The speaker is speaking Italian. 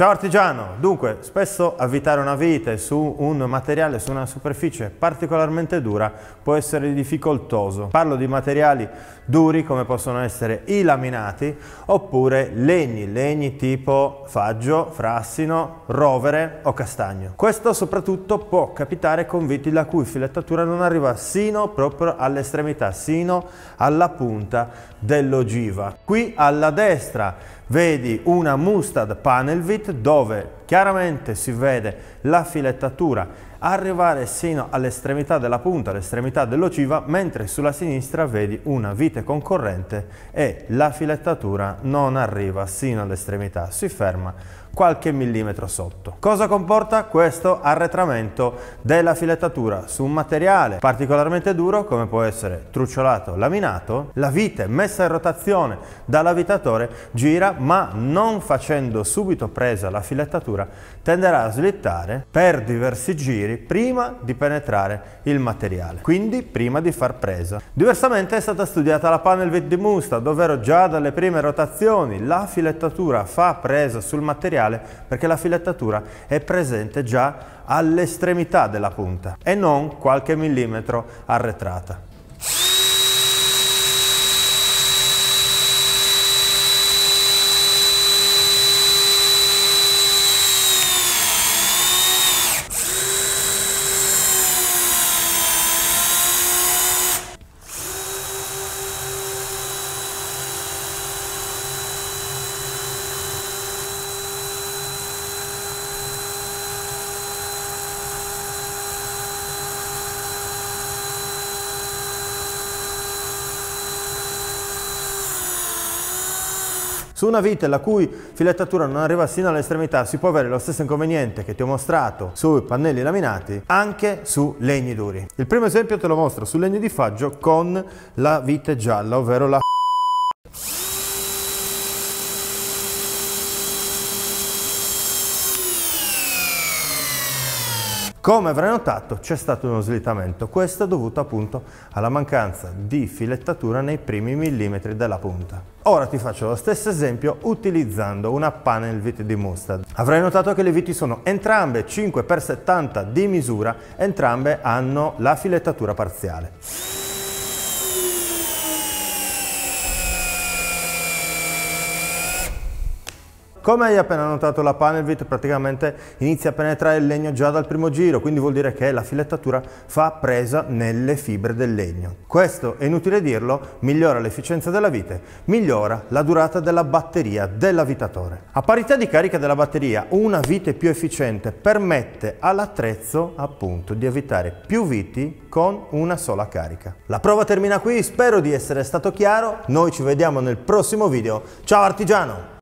Ciao artigiano, dunque spesso avvitare una vite su un materiale, su una superficie particolarmente dura può essere difficoltoso. Parlo di materiali duri come possono essere i laminati oppure legni, legni tipo faggio, frassino, rovere o castagno. Questo soprattutto può capitare con viti la cui filettatura non arriva sino proprio all'estremità, sino alla punta dell'ogiva. Qui alla destra vedi una mustard panel vit dove chiaramente si vede la filettatura arrivare sino all'estremità della punta, all'estremità dell'ociva, mentre sulla sinistra vedi una vite concorrente e la filettatura non arriva sino all'estremità, si ferma qualche millimetro sotto. Cosa comporta questo arretramento della filettatura su un materiale particolarmente duro come può essere trucciolato laminato? La vite messa in rotazione dall'avitatore gira ma non facendo subito presa la filettatura tenderà a slittare per diversi giri respiri prima di penetrare il materiale, quindi prima di far presa. Diversamente è stata studiata la panel with the musta, ovvero già dalle prime rotazioni la filettatura fa presa sul materiale perché la filettatura è presente già all'estremità della punta e non qualche millimetro arretrata. Su una vite la cui filettatura non arriva sino all'estremità si può avere lo stesso inconveniente che ti ho mostrato sui pannelli laminati anche su legni duri. Il primo esempio te lo mostro su legno di faggio con la vite gialla, ovvero la Come avrai notato c'è stato uno slittamento, questo è dovuto appunto alla mancanza di filettatura nei primi millimetri della punta. Ora ti faccio lo stesso esempio utilizzando una panel vite di mustard. Avrai notato che le viti sono entrambe 5x70 di misura, entrambe hanno la filettatura parziale. Come hai appena notato la panel Panelvit praticamente inizia a penetrare il legno già dal primo giro, quindi vuol dire che la filettatura fa presa nelle fibre del legno. Questo, è inutile dirlo, migliora l'efficienza della vite, migliora la durata della batteria dell'avvitatore. A parità di carica della batteria, una vite più efficiente permette all'attrezzo appunto di avvitare più viti con una sola carica. La prova termina qui, spero di essere stato chiaro, noi ci vediamo nel prossimo video, ciao artigiano!